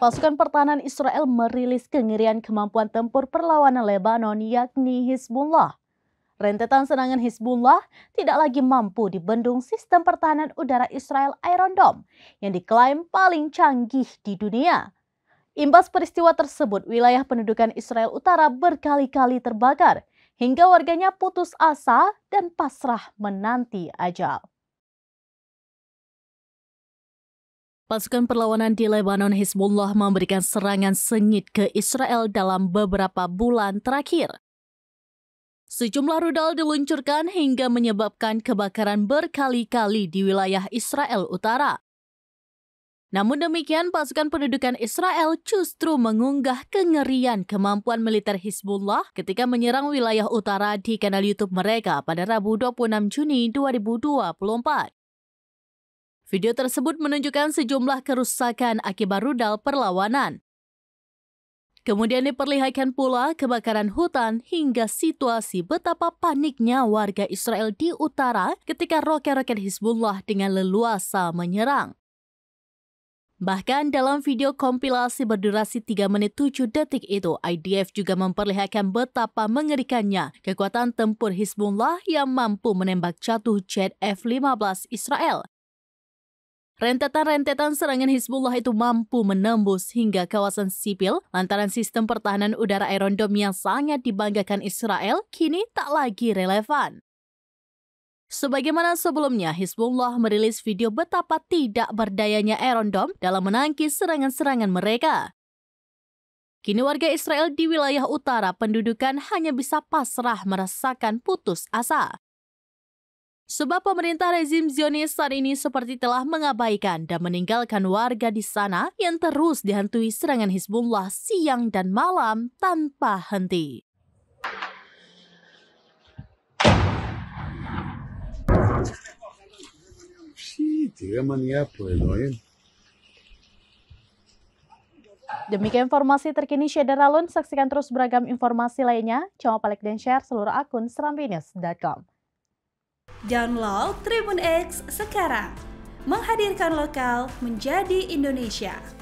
Pasukan pertahanan Israel merilis kengerian kemampuan tempur perlawanan Lebanon yakni Hizbullah. Rentetan serangan Hizbullah tidak lagi mampu dibendung sistem pertahanan udara Israel Iron Dome yang diklaim paling canggih di dunia. Imbas peristiwa tersebut, wilayah pendudukan Israel Utara berkali-kali terbakar hingga warganya putus asa dan pasrah menanti ajal. Pasukan perlawanan di Lebanon Hezbollah memberikan serangan sengit ke Israel dalam beberapa bulan terakhir. Sejumlah rudal diluncurkan hingga menyebabkan kebakaran berkali-kali di wilayah Israel Utara. Namun demikian, pasukan pendudukan Israel justru mengunggah kengerian kemampuan militer Hizbullah ketika menyerang wilayah utara di kanal YouTube mereka pada Rabu 26 Juni 2024. Video tersebut menunjukkan sejumlah kerusakan akibat rudal perlawanan. Kemudian diperlihatkan pula kebakaran hutan hingga situasi betapa paniknya warga Israel di utara ketika roket-roket Hizbullah dengan leluasa menyerang. Bahkan dalam video kompilasi berdurasi 3 menit 7 detik itu, IDF juga memperlihatkan betapa mengerikannya kekuatan tempur Hizbullah yang mampu menembak jatuh jet F-15 Israel. Rentetan-rentetan serangan Hizbullah itu mampu menembus hingga kawasan sipil lantaran sistem pertahanan udara Iron Dome yang sangat dibanggakan Israel kini tak lagi relevan. Sebagaimana sebelumnya, Hizbullah merilis video betapa tidak berdayanya Dom dalam menangkis serangan-serangan mereka. Kini warga Israel di wilayah utara pendudukan hanya bisa pasrah merasakan putus asa. Sebab pemerintah rezim Zionis saat ini seperti telah mengabaikan dan meninggalkan warga di sana yang terus dihantui serangan Hizbullah siang dan malam tanpa henti. tira mania po Elohim. Demikian informasi terkini Syederalun. Saksikan terus beragam informasi lainnya. Coba like dan share seluruh akun serambinews.com. Download Tribun X sekarang. Menghadirkan lokal menjadi Indonesia.